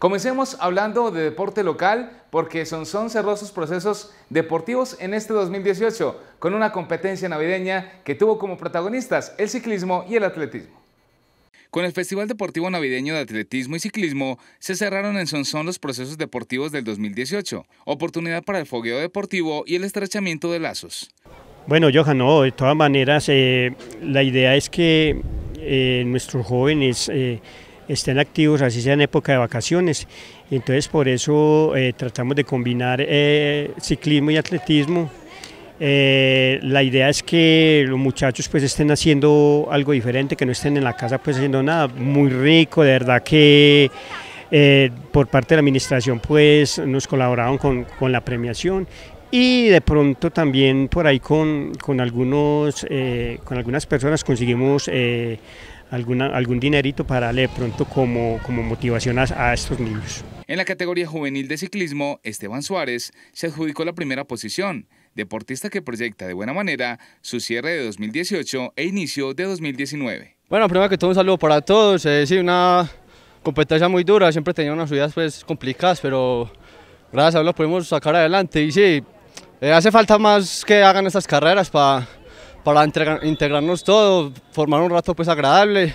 Comencemos hablando de deporte local porque Sonsón cerró sus procesos deportivos en este 2018 con una competencia navideña que tuvo como protagonistas el ciclismo y el atletismo. Con el Festival Deportivo Navideño de Atletismo y Ciclismo se cerraron en Sonsón los procesos deportivos del 2018, oportunidad para el fogueo deportivo y el estrechamiento de lazos. Bueno, Johan, no, de todas maneras, eh, la idea es que eh, nuestros jóvenes eh, estén activos, así sea en época de vacaciones. Entonces por eso eh, tratamos de combinar eh, ciclismo y atletismo. Eh, la idea es que los muchachos pues estén haciendo algo diferente, que no estén en la casa pues haciendo nada. Muy rico, de verdad que... por parte de la administración pues nos colaboraron con, la premiación y de pronto también por ahí con, algunos, con algunas personas conseguimos alguna, algún dinerito para darle de pronto como, como motivación a, estos niños. En la categoría juvenil de ciclismo, Esteban Suárez se adjudicó la primera posición, deportista que proyecta de buena manera su cierre de 2018 e inicio de 2019. Bueno, primero que todo un saludo para todos, es eh, sí, una competencia muy dura, siempre tenía unas subidas pues complicadas, pero gracias a Dios lo podemos sacar adelante y sí, eh, hace falta más que hagan estas carreras para para integrarnos todos, formar un rato pues agradable,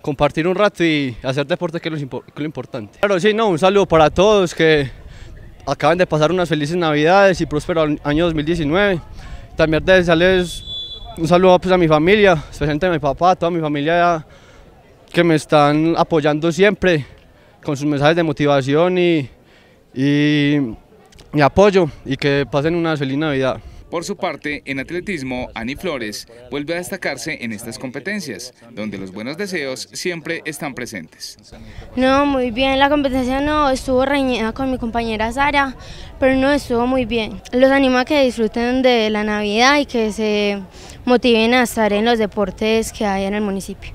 compartir un rato y hacer deporte que es lo, importante. Claro, sí, no, un saludo para todos que acaban de pasar unas felices navidades y próspero año 2019. También desearles un saludo pues, a mi familia, especialmente a mi papá, a toda mi familia que me están apoyando siempre con sus mensajes de motivación y, y mi apoyo y que pasen una feliz Navidad. Por su parte, en atletismo, Ani Flores vuelve a destacarse en estas competencias, donde los buenos deseos siempre están presentes. No, muy bien, la competencia no estuvo reñida con mi compañera Sara, pero no estuvo muy bien. Los animo a que disfruten de la Navidad y que se motiven a estar en los deportes que hay en el municipio.